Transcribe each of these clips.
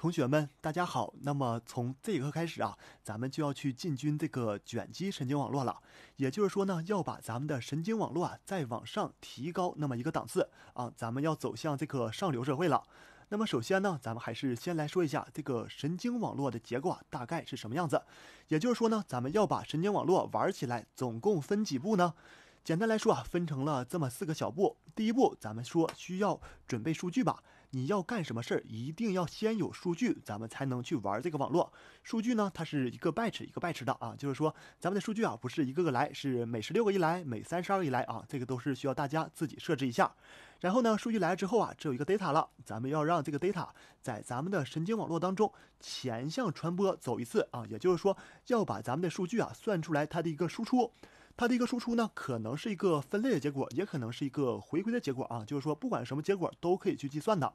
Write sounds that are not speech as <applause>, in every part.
同学们，大家好。那么从这节课开始啊，咱们就要去进军这个卷积神经网络了。也就是说呢，要把咱们的神经网络啊再往上提高那么一个档次啊，咱们要走向这个上流社会了。那么首先呢，咱们还是先来说一下这个神经网络的结构啊，大概是什么样子。也就是说呢，咱们要把神经网络玩起来，总共分几步呢？简单来说啊，分成了这么四个小步。第一步，咱们说需要准备数据吧。你要干什么事儿，一定要先有数据，咱们才能去玩这个网络。数据呢，它是一个 batch 一个 batch 的啊，就是说咱们的数据啊，不是一个个来，是每十六个一来，每三十二个一来啊，这个都是需要大家自己设置一下。然后呢，数据来了之后啊，只有一个 data 了，咱们要让这个 data 在咱们的神经网络当中前向传播走一次啊，也就是说要把咱们的数据啊算出来它的一个输出。它的一个输出呢，可能是一个分类的结果，也可能是一个回归的结果啊。就是说，不管什么结果，都可以去计算的。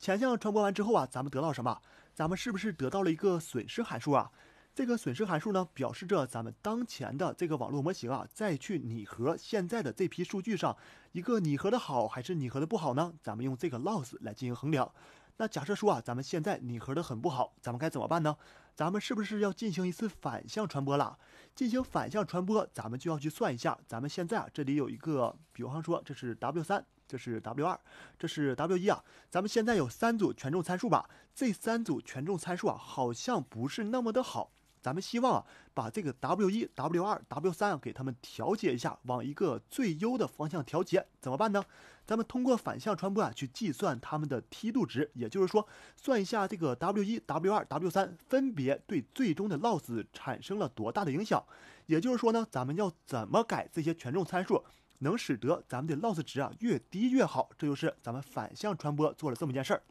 前项传播完之后啊，咱们得到什么？咱们是不是得到了一个损失函数啊？这个损失函数呢，表示着咱们当前的这个网络模型啊，再去拟合现在的这批数据上，一个拟合的好还是拟合的不好呢？咱们用这个 loss 来进行衡量。那假设说啊，咱们现在拟合的很不好，咱们该怎么办呢？咱们是不是要进行一次反向传播了？进行反向传播，咱们就要去算一下。咱们现在啊，这里有一个，比方说这是 W 三，这是 W 二，这是 W 一啊。咱们现在有三组权重参数吧？这三组权重参数啊，好像不是那么的好。咱们希望啊，把这个 W 一、W 二、W 三啊，给他们调节一下，往一个最优的方向调节，怎么办呢？咱们通过反向传播啊，去计算它们的梯度值，也就是说，算一下这个 W 一、W 二、W 三分别对最终的 loss 产生了多大的影响。也就是说呢，咱们要怎么改这些权重参数，能使得咱们的 loss 值啊越低越好。这就是咱们反向传播做了这么件事儿。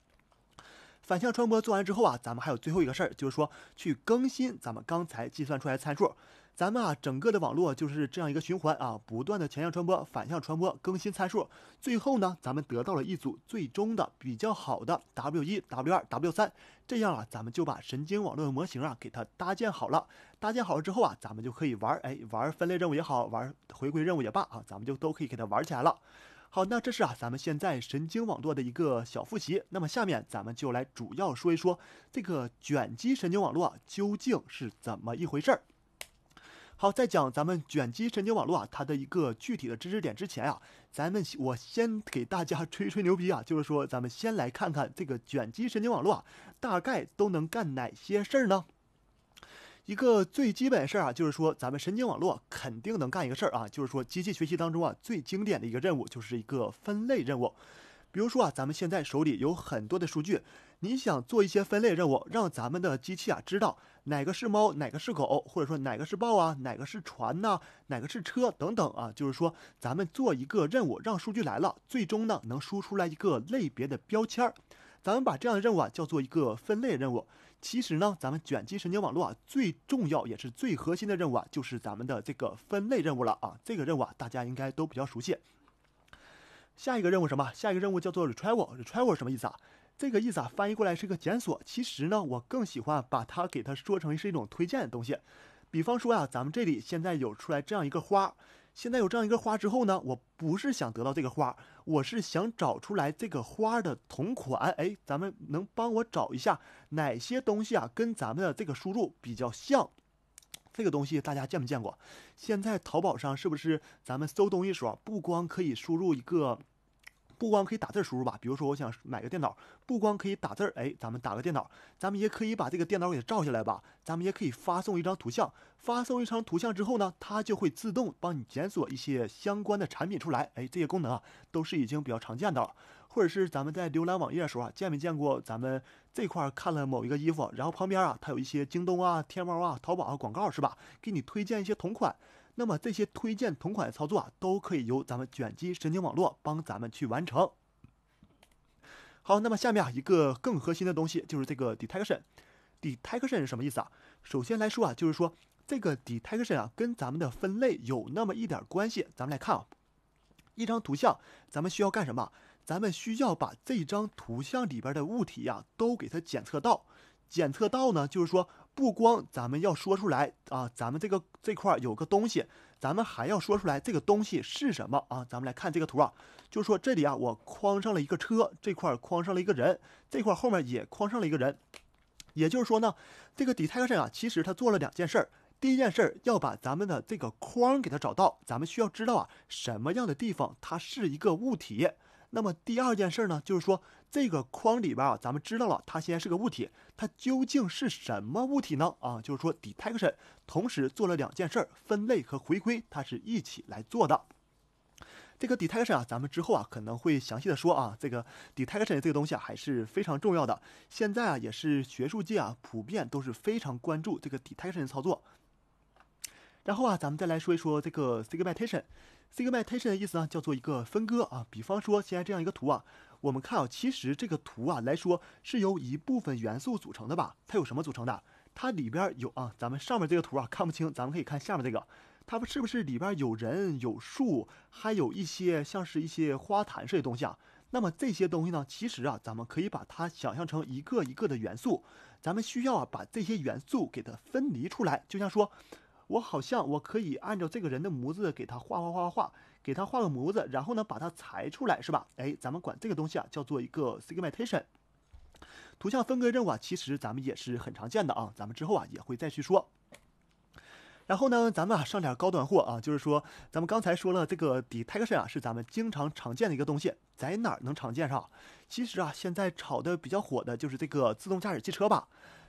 反向传播做完之后啊，咱们还有最后一个事儿，就是说去更新咱们刚才计算出来的参数。咱们啊，整个的网络就是这样一个循环啊，不断的前向传播、反向传播、更新参数，最后呢，咱们得到了一组最终的比较好的 w1、w2、w3，这样啊，咱们就把神经网络的模型啊给它搭建好了。搭建好了之后啊，咱们就可以玩，哎，玩分类任务也好，玩回归任务也罢啊，咱们就都可以给它玩起来了。好，那这是啊，咱们现在神经网络的一个小复习。那么下面咱们就来主要说一说这个卷积神经网络究竟是怎么一回事儿。好，在讲咱们卷积神经网络啊，它的一个具体的知识点之前啊，咱们我先给大家吹吹牛逼啊，就是说咱们先来看看这个卷积神经网络大概都能干哪些事儿呢？一个最基本的事儿啊，就是说咱们神经网络肯定能干一个事儿啊，就是说机器学习当中啊最经典的一个任务就是一个分类任务，比如说啊，咱们现在手里有很多的数据，你想做一些分类任务，让咱们的机器啊知道。哪个是猫，哪个是狗，或者说哪个是豹啊，哪个是船呐，哪个是车等等啊，就是说咱们做一个任务，让数据来了，最终呢能输出来一个类别的标签儿。咱们把这样的任务啊叫做一个分类任务。其实呢，咱们卷积神经网络啊最重要也是最核心的任务啊就是咱们的这个分类任务了啊。这个任务啊大家应该都比较熟悉。下一个任务什么？下一个任务叫做 retrieval，retrieval 什么意思啊？这个意思啊，翻译过来是个检索。其实呢，我更喜欢把它给它说成是一种推荐的东西。比方说啊，咱们这里现在有出来这样一个花，现在有这样一个花之后呢，我不是想得到这个花，我是想找出来这个花的同款。哎，咱们能帮我找一下哪些东西啊，跟咱们的这个输入比较像？这个东西大家见没见过？现在淘宝上是不是咱们搜东西时候，不光可以输入一个？不光可以打字输入吧，比如说我想买个电脑，不光可以打字，儿，哎，咱们打个电脑，咱们也可以把这个电脑给它照下来吧，咱们也可以发送一张图像，发送一张图像之后呢，它就会自动帮你检索一些相关的产品出来，哎，这些功能啊都是已经比较常见的，或者是咱们在浏览网页的时候啊，见没见过？咱们这块看了某一个衣服，然后旁边啊它有一些京东啊、天猫啊、淘宝啊广告是吧？给你推荐一些同款。那么这些推荐同款操作啊，都可以由咱们卷积神经网络帮咱们去完成。好，那么下面啊一个更核心的东西就是这个 detection，detection 是什么意思啊？首先来说啊，就是说这个 detection 啊跟咱们的分类有那么一点关系。咱们来看啊，一张图像，咱们需要干什么？咱们需要把这张图像里边的物体呀都给它检测到。检测到呢，就是说。不光咱们要说出来啊，咱们这个这块儿有个东西，咱们还要说出来这个东西是什么啊？咱们来看这个图啊，就是说这里啊，我框上了一个车，这块框上了一个人，这块后面也框上了一个人。也就是说呢，这个 detection 啊，其实它做了两件事儿。第一件事儿要把咱们的这个框给它找到，咱们需要知道啊什么样的地方它是一个物体。那么第二件事呢，就是说这个框里边啊，咱们知道了它现在是个物体，它究竟是什么物体呢？啊，就是说 detection，同时做了两件事儿，分类和回归，它是一起来做的。这个 detection 啊，咱们之后啊可能会详细的说啊，这个 detection 这个东西啊还是非常重要的，现在啊也是学术界啊普遍都是非常关注这个 detection 操作。然后啊，咱们再来说一说这个 segmentation。segmentation 的意思呢，叫做一个分割啊。比方说，现在这样一个图啊，我们看，啊，其实这个图啊来说是由一部分元素组成的吧？它有什么组成的？它里边有啊，咱们上面这个图啊看不清，咱们可以看下面这个，它是不是里边有人、有树，还有一些像是一些花坛这些东西？啊？那么这些东西呢，其实啊，咱们可以把它想象成一个一个的元素，咱们需要啊把这些元素给它分离出来，就像说。我好像我可以按照这个人的模子给他画画画画，给他画个模子，然后呢把它裁出来，是吧？哎，咱们管这个东西啊叫做一个 segmentation 图像分割任务啊，其实咱们也是很常见的啊，咱们之后啊也会再去说。然后呢，咱们啊上点高端货啊，就是说咱们刚才说了这个 detection 啊是咱们经常常见的一个东西，在哪儿能常见上？其实啊现在炒的比较火的就是这个自动驾驶汽车吧，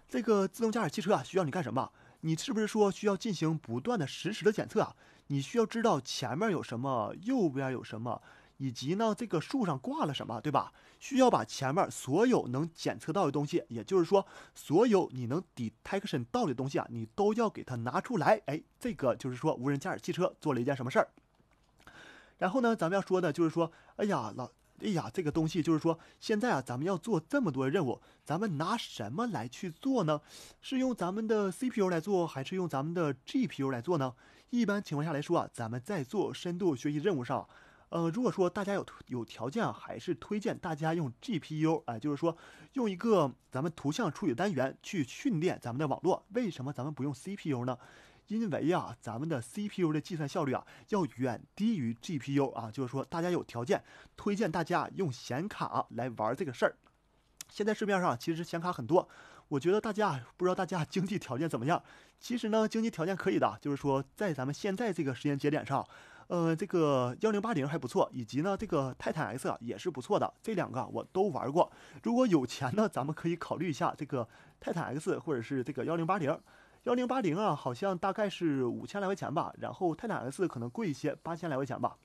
这个自动驾驶汽车啊需要你干什么？你是不是说需要进行不断的实时的检测啊？你需要知道前面有什么，右边有什么，以及呢这个树上挂了什么，对吧？需要把前面所有能检测到的东西，也就是说所有你能 detection 到的东西啊，你都要给它拿出来。哎，这个就是说无人驾驶汽车做了一件什么事儿？然后呢，咱们要说的就是说，哎呀，老。哎呀，这个东西就是说，现在啊，咱们要做这么多任务，咱们拿什么来去做呢？是用咱们的 CPU 来做，还是用咱们的 GPU 来做呢？一般情况下来说啊，咱们在做深度学习任务上，呃，如果说大家有有条件，还是推荐大家用 GPU，哎，就是说用一个咱们图像处理单元去训练咱们的网络。为什么咱们不用 CPU 呢？因为啊，咱们的 CPU 的计算效率啊，要远低于 GPU 啊，就是说，大家有条件，推荐大家用显卡来玩这个事儿。现在市面上其实显卡很多，我觉得大家不知道大家经济条件怎么样。其实呢，经济条件可以的，就是说，在咱们现在这个时间节点上，呃，这个幺零八零还不错，以及呢，这个泰坦 X 也是不错的，这两个我都玩过。如果有钱呢，咱们可以考虑一下这个泰坦 X 或者是这个幺零八零。幺零八零啊，好像大概是五千来块钱吧，然后泰坦 S 可能贵一些，八千来块钱吧。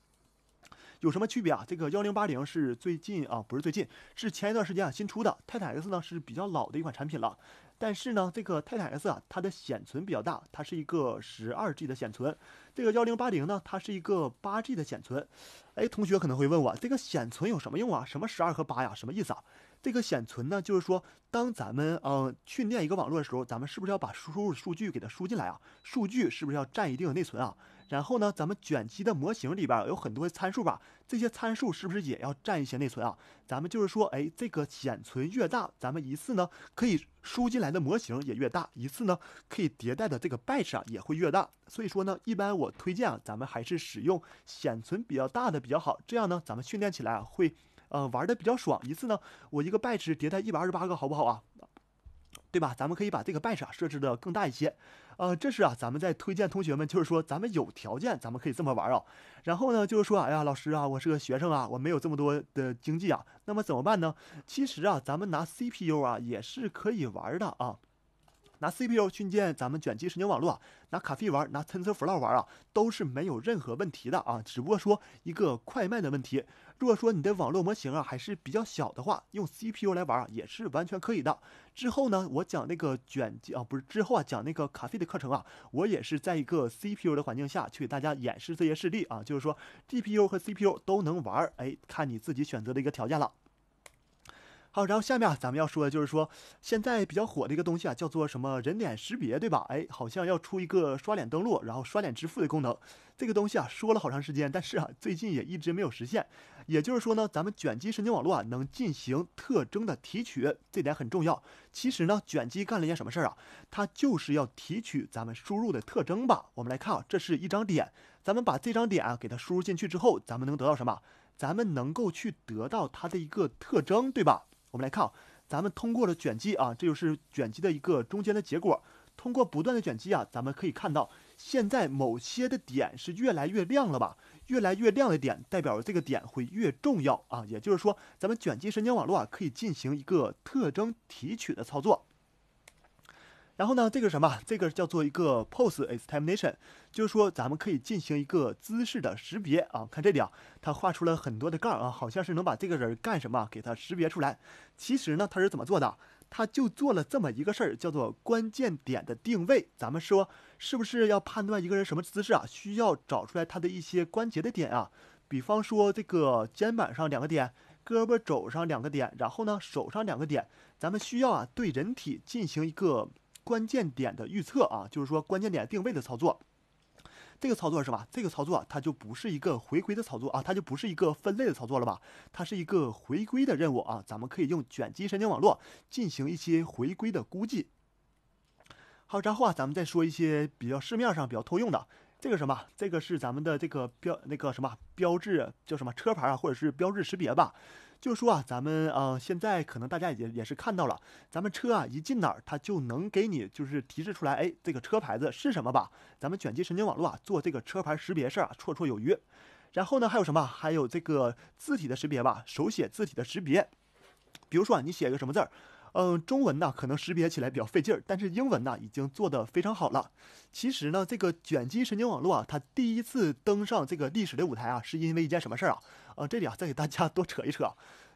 有什么区别啊？这个幺零八零是最近啊，不是最近，是前一段时间啊新出的。泰坦 S 呢是比较老的一款产品了，但是呢，这个泰坦 S 啊，它的显存比较大，它是一个十二 G 的显存。这个幺零八零呢，它是一个八 G 的显存。哎，同学可能会问我，这个显存有什么用啊？什么十二和八呀？什么意思啊？这个显存呢，就是说，当咱们嗯训练一个网络的时候，咱们是不是要把输入数据给它输进来啊？数据是不是要占一定的内存啊？然后呢，咱们卷积的模型里边有很多参数吧，这些参数是不是也要占一些内存啊？咱们就是说，哎，这个显存越大，咱们一次呢可以输进来的模型也越大，一次呢可以迭代的这个 batch 啊也会越大。所以说呢，一般我推荐啊，咱们还是使用显存比较大的比较好，这样呢，咱们训练起来啊会。呃，玩的比较爽一次呢，我一个 batch 叠到一百二十八个，好不好啊？对吧？咱们可以把这个 batch 设置的更大一些。呃，这是啊，咱们在推荐同学们，就是说咱们有条件，咱们可以这么玩啊。然后呢，就是说，哎呀，老师啊，我是个学生啊，我没有这么多的经济啊，那么怎么办呢？其实啊，咱们拿 CPU 啊也是可以玩的啊，拿 CPU 训练咱们卷积神经网络，拿卡 fee 玩，拿 Tensor Flow 玩啊，都是没有任何问题的啊，只不过说一个快慢的问题。如果说你的网络模型啊还是比较小的话，用 CPU 来玩啊也是完全可以的。之后呢，我讲那个卷积啊，不是之后啊讲那个卡 fe 的课程啊，我也是在一个 CPU 的环境下去给大家演示这些事例啊，就是说 GPU 和 CPU 都能玩，哎，看你自己选择的一个条件了。好，然后下面咱们要说的就是说，现在比较火的一个东西啊，叫做什么人脸识别，对吧？哎，好像要出一个刷脸登录，然后刷脸支付的功能。这个东西啊，说了好长时间，但是啊，最近也一直没有实现。也就是说呢，咱们卷积神经网络啊，能进行特征的提取，这点很重要。其实呢，卷积干了一件什么事儿啊？它就是要提取咱们输入的特征吧？我们来看啊，这是一张点，咱们把这张点啊给它输入进去之后，咱们能得到什么？咱们能够去得到它的一个特征，对吧？我们来看，咱们通过了卷积啊，这就是卷积的一个中间的结果。通过不断的卷积啊，咱们可以看到，现在某些的点是越来越亮了吧？越来越亮的点，代表这个点会越重要啊。也就是说，咱们卷积神经网络啊，可以进行一个特征提取的操作。然后呢，这个什么？这个叫做一个 pose e x a m i n a t i o n 就是说咱们可以进行一个姿势的识别啊。看这里啊，它画出了很多的杠啊，好像是能把这个人干什么给它识别出来。其实呢，他是怎么做的？他就做了这么一个事儿，叫做关键点的定位。咱们说是不是要判断一个人什么姿势啊？需要找出来他的一些关节的点啊。比方说这个肩膀上两个点，胳膊肘上两个点，然后呢手上两个点，咱们需要啊对人体进行一个。关键点的预测啊，就是说关键点定位的操作，这个操作是吧？这个操作它就不是一个回归的操作啊，它就不是一个分类的操作了吧？它是一个回归的任务啊，咱们可以用卷积神经网络进行一些回归的估计。好，然后啊，咱们再说一些比较市面上比较通用的，这个什么？这个是咱们的这个标那个什么标志叫什么车牌啊，或者是标志识别吧？就说啊，咱们啊，现在可能大家也也是看到了，咱们车啊一进哪儿，它就能给你就是提示出来，哎，这个车牌子是什么吧？咱们卷积神经网络啊做这个车牌识别事儿啊绰绰有余。然后呢，还有什么？还有这个字体的识别吧，手写字体的识别。比如说啊，你写一个什么字儿，嗯，中文呢可能识别起来比较费劲儿，但是英文呢已经做得非常好了。其实呢，这个卷积神经网络啊，它第一次登上这个历史的舞台啊，是因为一件什么事儿啊？啊，这里啊，再给大家 <laughs> 多扯一扯，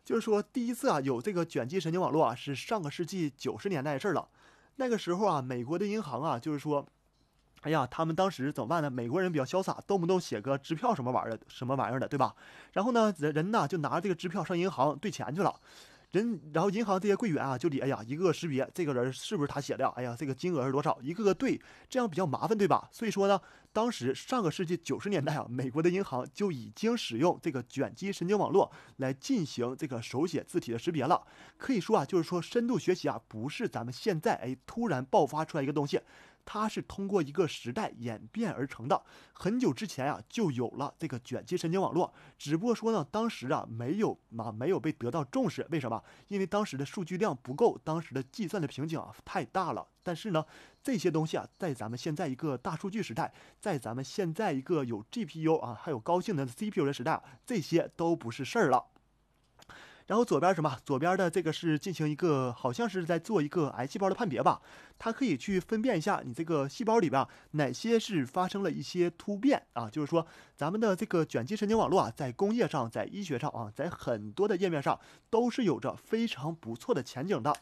就是说第一次啊，有这个卷积神经网络啊，是上个世纪九十年代的事儿了。那个时候啊，美国的银行啊，就是说，哎呀，他们当时怎么办呢？美国人比较潇洒，动不动写个支票什么玩意儿，什么玩意儿的，对吧？然后呢，人人呢就拿着这个支票上银行兑钱去了。人，然后银行这些柜员啊，就得，哎呀，一个个识别这个人是不是他写的，哎呀，这个金额是多少，一个个对，这样比较麻烦，对吧？所以说呢，当时上个世纪九十年代啊，美国的银行就已经使用这个卷积神经网络来进行这个手写字体的识别了。可以说啊，就是说深度学习啊，不是咱们现在哎突然爆发出来一个东西。它是通过一个时代演变而成的，很久之前啊就有了这个卷积神经网络，只不过说呢，当时啊没有啊没有被得到重视，为什么？因为当时的数据量不够，当时的计算的瓶颈啊太大了。但是呢，这些东西啊，在咱们现在一个大数据时代，在咱们现在一个有 GPU 啊还有高性能的 CPU 的时代，这些都不是事儿了。然后左边什么？左边的这个是进行一个，好像是在做一个癌细胞的判别吧。它可以去分辨一下你这个细胞里边哪些是发生了一些突变啊。就是说，咱们的这个卷积神经网络啊，在工业上、在医学上啊，在很多的页面上都是有着非常不错的前景的。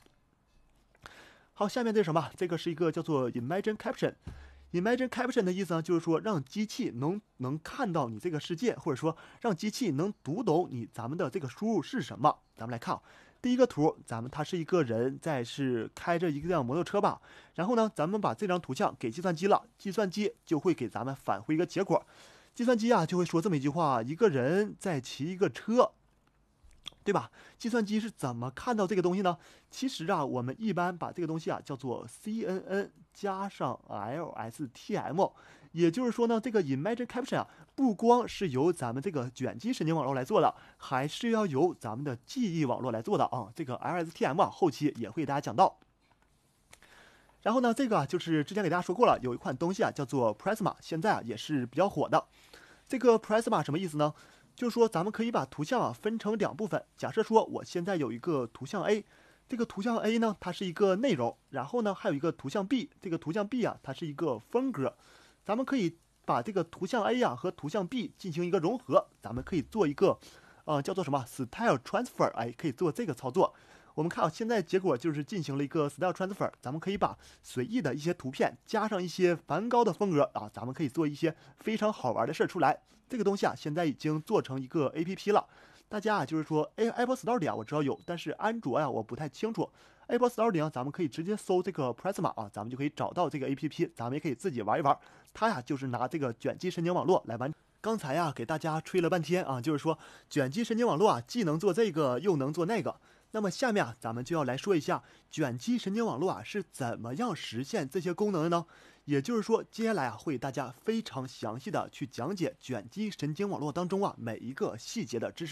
好，下面这是什么？这个是一个叫做 Imagine Caption。Image i n caption 的意思呢，就是说让机器能能看到你这个世界，或者说让机器能读懂你咱们的这个输入是什么。咱们来看，第一个图，咱们它是一个人在是开着一辆摩托车吧。然后呢，咱们把这张图像给计算机了，计算机就会给咱们返回一个结果。计算机啊就会说这么一句话：一个人在骑一个车。对吧？计算机是怎么看到这个东西呢？其实啊，我们一般把这个东西啊叫做 CNN 加上 LSTM，也就是说呢，这个 image caption 啊不光是由咱们这个卷积神经网络来做的，还是要由咱们的记忆网络来做的啊。这个 LSTM 啊，后期也会给大家讲到。然后呢，这个就是之前给大家说过了，有一款东西啊叫做 Prisma，现在啊也是比较火的。这个 Prisma 什么意思呢？就是说，咱们可以把图像啊分成两部分。假设说，我现在有一个图像 A，这个图像 A 呢，它是一个内容。然后呢，还有一个图像 B，这个图像 B 啊，它是一个风格。咱们可以把这个图像 A 呀和图像 B 进行一个融合。咱们可以做一个，呃，叫做什么 style transfer，哎，可以做这个操作。我们看啊，现在结果就是进行了一个 Style t r a n s f e r 咱们可以把随意的一些图片加上一些梵高的风格啊，咱们可以做一些非常好玩的事儿出来。这个东西啊，现在已经做成一个 APP 了。大家啊，就是说，Apple Store 里啊我知道有，但是安卓呀我不太清楚。Apple Store 里啊，咱们可以直接搜这个 Prisma 啊，咱们就可以找到这个 APP，咱们也可以自己玩一玩。它呀就是拿这个卷积神经网络来玩。刚才啊给大家吹了半天啊，就是说卷积神经网络啊，既能做这个又能做那个。那么下面啊，咱们就要来说一下卷积神经网络啊，是怎么样实现这些功能的呢？也就是说，接下来啊，会给大家非常详细的去讲解卷积神经网络当中啊每一个细节的知识。